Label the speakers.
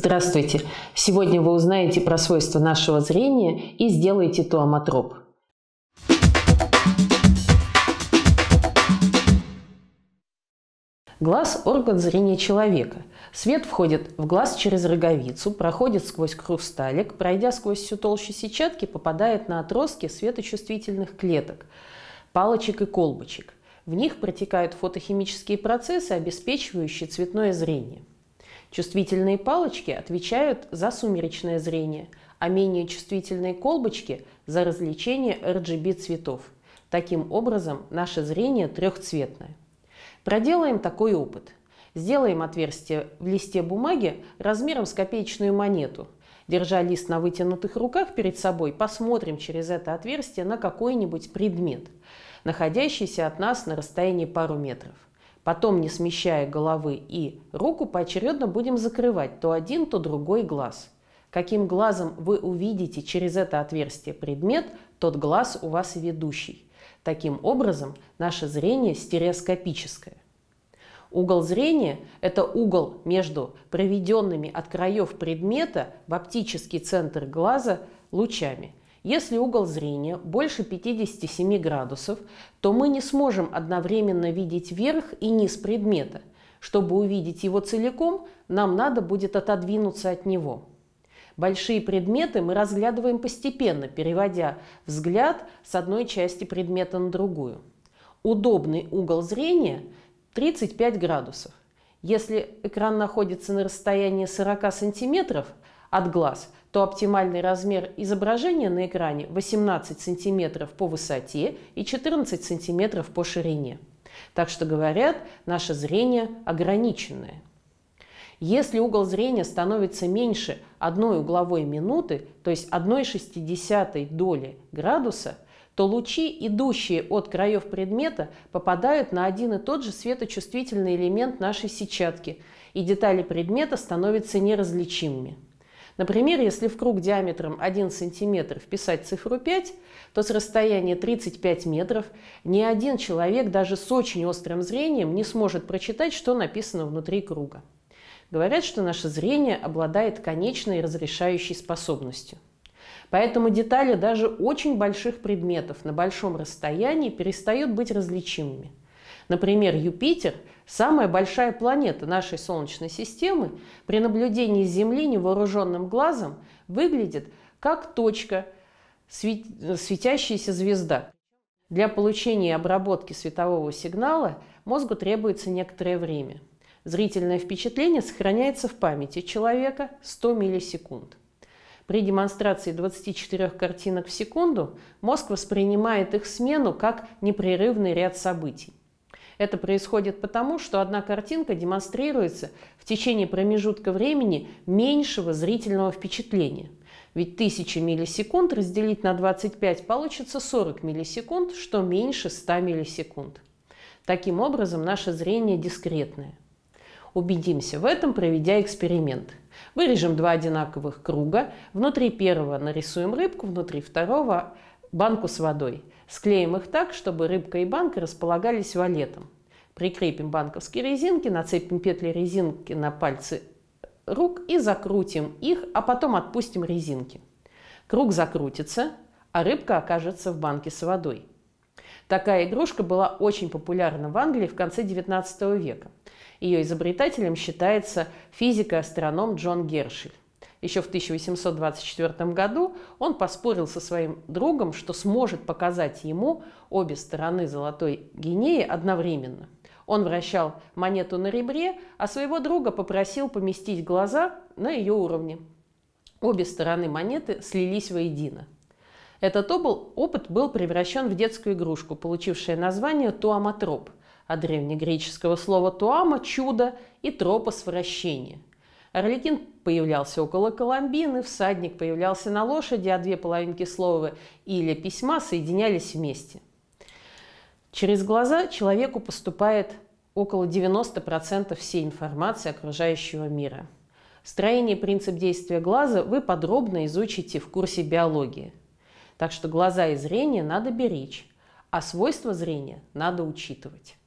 Speaker 1: Здравствуйте! Сегодня вы узнаете про свойства нашего зрения и сделаете туаматроп. Глаз – орган зрения человека. Свет входит в глаз через роговицу, проходит сквозь хрусталик, пройдя сквозь всю толщу сетчатки, попадает на отростки светочувствительных клеток, палочек и колбочек. В них протекают фотохимические процессы, обеспечивающие цветное зрение. Чувствительные палочки отвечают за сумеречное зрение, а менее чувствительные колбочки – за развлечение RGB цветов. Таким образом, наше зрение трехцветное. Проделаем такой опыт. Сделаем отверстие в листе бумаги размером с копеечную монету. Держа лист на вытянутых руках перед собой, посмотрим через это отверстие на какой-нибудь предмет, находящийся от нас на расстоянии пару метров. Потом, не смещая головы и руку, поочередно будем закрывать то один, то другой глаз. Каким глазом вы увидите через это отверстие предмет, тот глаз у вас ведущий. Таким образом, наше зрение стереоскопическое. Угол зрения – это угол между проведенными от краев предмета в оптический центр глаза лучами – если угол зрения больше 57 градусов, то мы не сможем одновременно видеть верх и низ предмета. Чтобы увидеть его целиком, нам надо будет отодвинуться от него. Большие предметы мы разглядываем постепенно, переводя взгляд с одной части предмета на другую. Удобный угол зрения 35 градусов. Если экран находится на расстоянии 40 сантиметров от глаз, то оптимальный размер изображения на экране 18 см по высоте и 14 см по ширине. Так что говорят, наше зрение ограниченное. Если угол зрения становится меньше одной угловой минуты, то есть одной шестидесятой доли градуса, то лучи, идущие от краев предмета, попадают на один и тот же светочувствительный элемент нашей сетчатки, и детали предмета становятся неразличимыми. Например, если в круг диаметром 1 см вписать цифру 5, то с расстояния 35 метров ни один человек даже с очень острым зрением не сможет прочитать, что написано внутри круга. Говорят, что наше зрение обладает конечной разрешающей способностью. Поэтому детали даже очень больших предметов на большом расстоянии перестают быть различимыми. Например, Юпитер – самая большая планета нашей Солнечной системы. При наблюдении с Земли невооруженным глазом выглядит как точка, светящаяся звезда. Для получения и обработки светового сигнала мозгу требуется некоторое время. Зрительное впечатление сохраняется в памяти человека 100 миллисекунд. При демонстрации 24 картинок в секунду мозг воспринимает их смену как непрерывный ряд событий. Это происходит потому, что одна картинка демонстрируется в течение промежутка времени меньшего зрительного впечатления. Ведь 1000 миллисекунд разделить на 25 получится 40 миллисекунд, что меньше 100 миллисекунд. Таким образом, наше зрение дискретное. Убедимся в этом, проведя эксперимент. Вырежем два одинаковых круга, внутри первого нарисуем рыбку, внутри второго банку с водой. Склеим их так, чтобы рыбка и банка располагались валетом. Прикрепим банковские резинки, нацепим петли резинки на пальцы рук и закрутим их, а потом отпустим резинки. Круг закрутится, а рыбка окажется в банке с водой. Такая игрушка была очень популярна в Англии в конце XIX века. Ее изобретателем считается физик и астроном Джон Гершель еще в 1824 году он поспорил со своим другом, что сможет показать ему обе стороны Золотой Гинеи одновременно. Он вращал монету на ребре, а своего друга попросил поместить глаза на ее уровне. Обе стороны монеты слились воедино. Этот опыт был превращен в детскую игрушку, получившую название «туаматроп», от а древнегреческого слова «туама» – «чудо» и «тропос» – «вращение». Орликин появлялся около Коломбины, всадник появлялся на лошади, а две половинки слова или письма соединялись вместе. Через глаза человеку поступает около 90% всей информации окружающего мира. Строение и принцип действия глаза вы подробно изучите в курсе биологии. Так что глаза и зрение надо беречь, а свойства зрения надо учитывать.